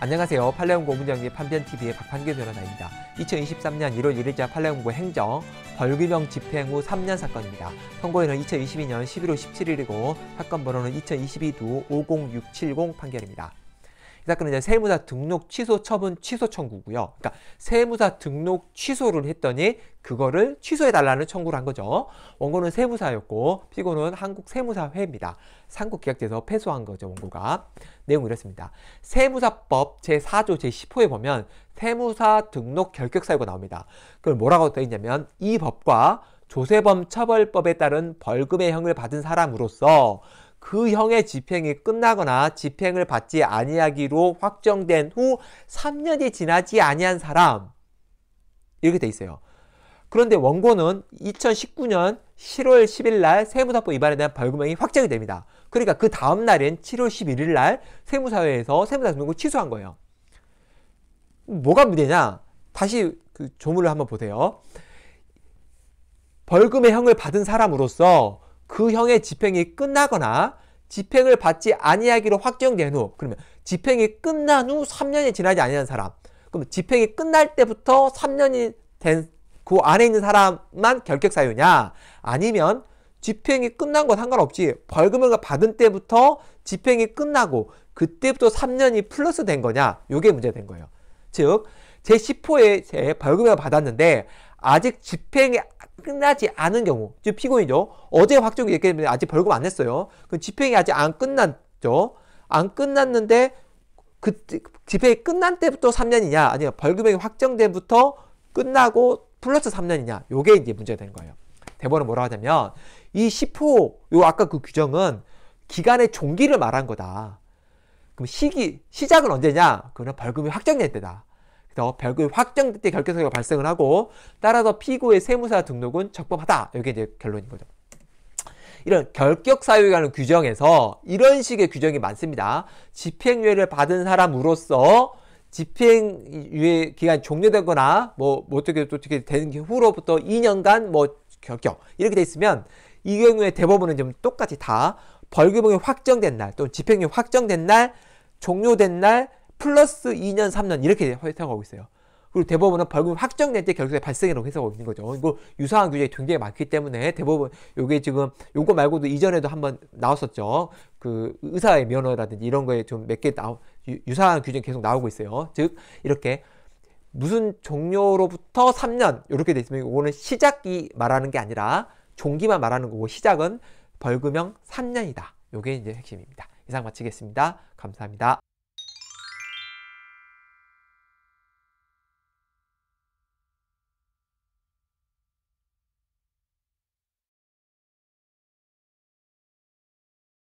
안녕하세요. 팔레온고 문정리 판변TV의 박판규 변호사입니다. 2023년 1월 1일자 팔레온고 행정 벌금형 집행 후 3년 사건입니다. 선고일은 2022년 11월 17일이고 사건 번호는 2022두 50670 판결입니다. 이 사건은 이제 세무사 등록 취소 처분 취소 청구고요. 그러니까 세무사 등록 취소를 했더니 그거를 취소해달라는 청구를 한 거죠. 원고는 세무사였고 피고는 한국세무사회입니다. 상국계약제에서 패소한 거죠. 원고가. 내용이 이렇습니다. 세무사법 제4조 제10호에 보면 세무사 등록 결격 사유가 나옵니다. 그걸 뭐라고 되어 있냐면 이 법과 조세범 처벌법에 따른 벌금의 형을 받은 사람으로서 그 형의 집행이 끝나거나 집행을 받지 아니하기로 확정된 후 3년이 지나지 아니한 사람 이렇게 돼 있어요. 그런데 원고는 2019년 7월 10일 날 세무사법 위반에 대한 벌금형이 확정이 됩니다. 그러니까 그 다음 날인 7월 11일 날 세무사회에서 세무사 등록을 취소한 거예요. 뭐가 문제냐? 다시 그 조문을 한번 보세요. 벌금의 형을 받은 사람으로서 그 형의 집행이 끝나거나 집행을 받지 아니하기로 확정된 후 그러면 집행이 끝난 후 3년이 지나지 아니한 사람 그럼 집행이 끝날 때부터 3년이 된 그 안에 있는 사람만 결격 사유냐 아니면 집행이 끝난 건 상관없지 벌금을 받은 때부터 집행이 끝나고 그때부터 3년이 플러스 된 거냐 요게 문제된 거예요 즉 제10호에 벌금을 받았는데 아직 집행이 끝나지 않은 경우, 즉 피고인이죠. 어제 확정이 됐기 때문에 아직 벌금 안 냈어요. 그 집행이 아직 안 끝났죠. 안 끝났는데 그 집행이 끝난 때부터 3년이냐, 아니면 벌금액이 확정된부터 끝나고 플러스 3년이냐, 요게 이제 문제가 된 거예요. 대법원은 뭐라 고 하냐면 이 10호 요 아까 그 규정은 기간의 종기를 말한 거다. 그럼 시기 시작은 언제냐? 그거는 벌금이 확정될 때다. 그래서 결국 확정될 때 결격사유가 발생을 하고 따라서 피고의 세무사 등록은 적법하다. 이게 이제 결론인 거죠. 이런 결격사유에 관한 규정에서 이런 식의 규정이 많습니다. 집행유예를 받은 사람으로서 집행유예 기간 종료되거나 뭐, 뭐 어떻게 어떻게 되는 게 후로부터 2년간 뭐 결격 이렇게 돼 있으면 이 경우에 대법원은 좀 똑같이 다벌금이 확정된 날 또 집행유예 확정된 날 종료된 날 플러스 2년, 3년 이렇게 해석하고 있어요. 그리고 대법원은 벌금 확정될 때 결국에 발생이라고 해석하고 있는 거죠. 이거 유사한 규정이 굉장히 많기 때문에 대법원 요게 지금 요거 말고도 이전에도 한번 나왔었죠. 그 의사의 면허라든지 이런 거에 좀 몇 개 나오 유사한 규정이 계속 나오고 있어요. 즉 이렇게 무슨 종료로부터 3년 이렇게 돼 있으면 이거는 시작이 말하는 게 아니라 종기만 말하는 거고 시작은 벌금형 3년이다. 요게 이제 핵심입니다. 이상 마치겠습니다. 감사합니다.